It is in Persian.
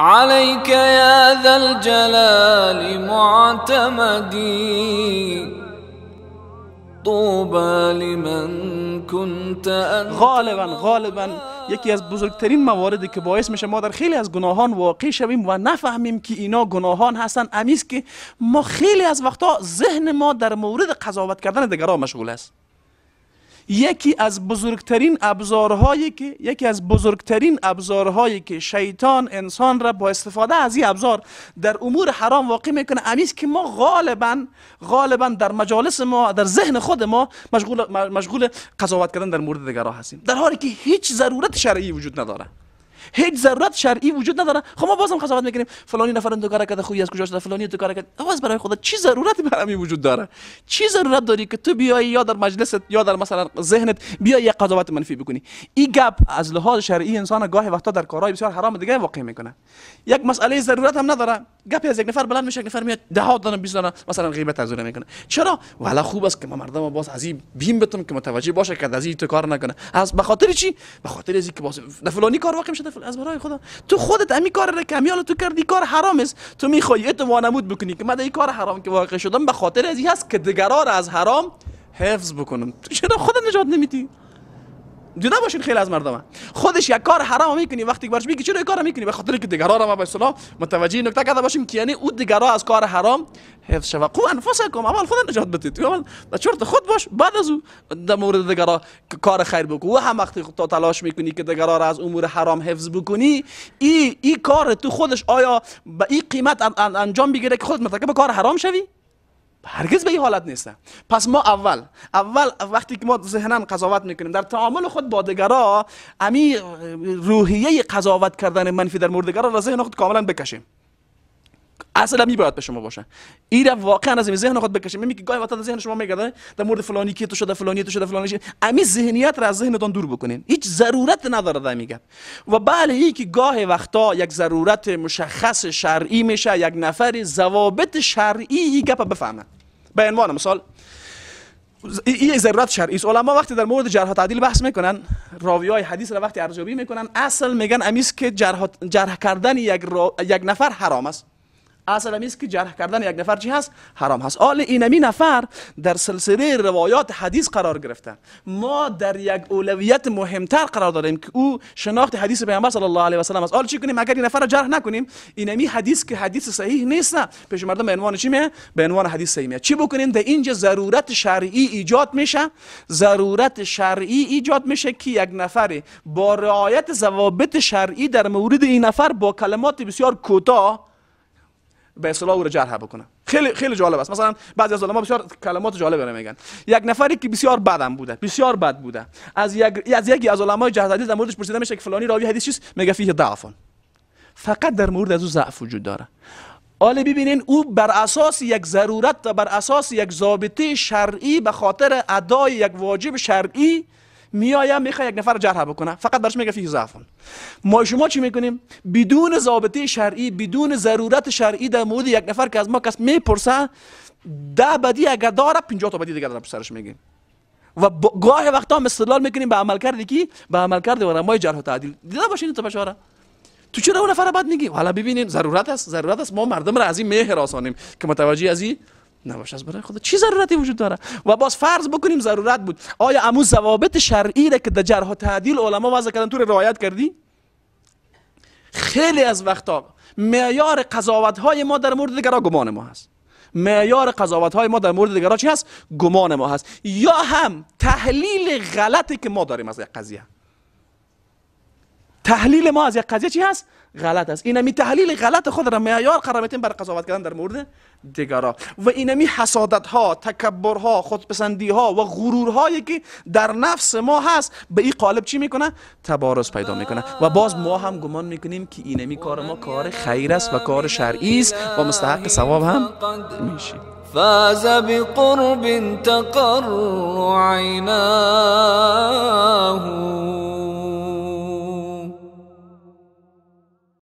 عليك يا ذا الجلال معتمدي طوبى لمن كنت غالبا غالبا یکی از بزرگترین مواردی که باعث میشه ما در خیلی از گناهان واقع شویم و نفهمیم که اینا گناهان هستن امیست که ما خیلی از وقتا ذهن ما در مورد قضاوت کردن دیگران مشغول است یکی از بزرگترین ابزارهایی که یکی از بزرگترین ابزارهایی که شیطان انسان را با استفاده از این ابزار در امور حرام واقع میکنه امیست که ما غالبا غالبا در مجالس ما در ذهن خود ما مشغول مشغول قضاوت کردن در مورد دیگران هستیم در حالی که هیچ ضرورت شرعی وجود نداره هیچ ضرورت شرعی وجود نداره خب ما بازم قضاوت میکنیم فلانی نفر دو کار کرده خوبی از کجا شده فلانی تو کار کرده باز برای خدا چی ضرورتی برامی وجود داره چی ضرورت داری که تو بیای یا در مجلس یا در مثلا ذهنت بیای یه قضاوت منفی بکنی این گپ از لحاظ شرعی انسان گاه وقتا در کارهای بسیار حرام دیگه واقع میکنه یک مسئله ضرورت هم نداره گپ از یک نفر بلند میشه یک نفر میاد ده دانه 20 مثلا غیبت از میکنه چرا والا خوب است که ما مردم باز از این بیم بتون که متوجه باشه که از این تو کار نکنه از به خاطر چی به خاطر اینکه باز فلانی کار واقع میشه از برای خدا تو خودت امی کار را که تو کردی کار حرام است تو میخوای تو وانمود بکنی که من این کار حرام که واقع شدم به خاطر از هست که دیگرا از حرام حفظ بکنم تو چرا خودت نجات نمیدی دیده باشین خیلی از مردم خودش یک کار حرام میکنی وقتی برش میگی چرا کار میکنی به خاطر که دیگران هم ما به اصطلاح متوجه نکته کرده باشیم که یعنی او از کار حرام حفظ شوه قو انفسکم اول خود نجات بتید اول اول چرت خود باش بعد از او در مورد دیگرا کار خیر بکو و هم وقتی تو تلاش میکنی که دیگرا را از امور حرام حفظ بکنی این ای کار تو خودش آیا به این قیمت انجام بگیره که خود مرتکب کار حرام شوی هرگز به این حالت نیستن پس ما اول اول وقتی که ما ذهنا قضاوت میکنیم در تعامل خود با دیگرا امی روحیه قضاوت کردن منفی در مورد دیگرا را ذهن خود کاملا بکشیم اصلا می باید به شما باشه این واقعا از این ذهن خود بکشه میگه گاهی وقتا ذهن شما میگه در مورد فلانی کی تو شده فلانی تو شده فلانی شده امی ذهنیت را از ذهنتون دور بکنین هیچ ضرورت نداره در میگه و بله این که گاه وقتا یک ضرورت مشخص شرعی میشه یک نفر زوابت شرعی این گپ بفهمه به عنوان مثال این ضرورت شرعی است علما وقتی در مورد جرح تعدیل بحث میکنن راوی های حدیث را وقتی ارزیابی میکنن اصل میگن امیس که جرح, جرح کردن یک, یک نفر حرام است اصل است که جرح کردن یک نفر چی هست حرام هست آل اینمی نفر در سلسله روایات حدیث قرار گرفته ما در یک اولویت مهمتر قرار داریم که او شناخت حدیث پیامبر صلی الله علیه و سلم است آل چی کنیم اگر این نفر را جرح نکنیم اینمی حدیث که حدیث صحیح نیست نه پیش مردم به عنوان چی میه به عنوان حدیث صحیح میه چی بکنیم در اینجا ضرورت شرعی ایجاد میشه ضرورت شرعی ایجاد میشه که یک نفر با رعایت ضوابط شرعی در مورد این نفر با کلمات بسیار کوتاه به اصطلاح او را جرح بکنه خیلی خیلی جالب است مثلا بعضی از علما بسیار کلمات جالب میگن یک نفری که بسیار بدم بوده بسیار بد بوده از یک از یکی از علمای جهاد حدیث در موردش پرسیده میشه که فلانی راوی حدیث چیست میگه فیه فقط در مورد از او ضعف وجود داره حالا ببینین او بر اساس یک ضرورت و بر اساس یک ضابطه شرعی به خاطر ادای یک واجب شرعی میایم میخوای یک نفر جرح بکنه فقط برش میگه فی ضعفون ما شما چی میکنیم بدون ضابطه شرعی بدون ضرورت شرعی در مورد یک نفر که از ما کس میپرسه ده بدی اگر داره 50 تا بدی دیگه در سرش میگیم و گاه وقتا هم استدلال میکنیم به عمل کردی کی به عمل کرده ما جرح و تعدیل دیده باشین تو بشاره تو چرا اون نفر بعد میگی حالا ببینین ضرورت است ضرورت است ما مردم را از این که متوجه از این نباشه از برای خدا چی ضرورتی وجود داره و باز فرض بکنیم ضرورت بود آیا امو ضوابط شرعی را که در جرح و تعدیل علما وضع کردن تو رعایت کردی خیلی از وقتا معیار قضاوت های ما در مورد دیگرها گمان ما هست معیار قضاوت های ما در مورد دیگرها چی هست گمان ما هست یا هم تحلیل غلطی که ما داریم از قضیه تحلیل ما از یک قضیه چی هست غلط است اینمی تحلیل غلط خود را معیار قرار میتیم بر قضاوت کردن در مورد دیگرا و اینمی حسادت ها تکبر ها خودپسندی ها و غرور هایی که در نفس ما هست به این قالب چی میکنه تبارز پیدا میکنه و باز ما هم گمان میکنیم که اینمی کار ما کار خیر است و کار شرعی است و مستحق ثواب هم میشه فاز بقرب تقر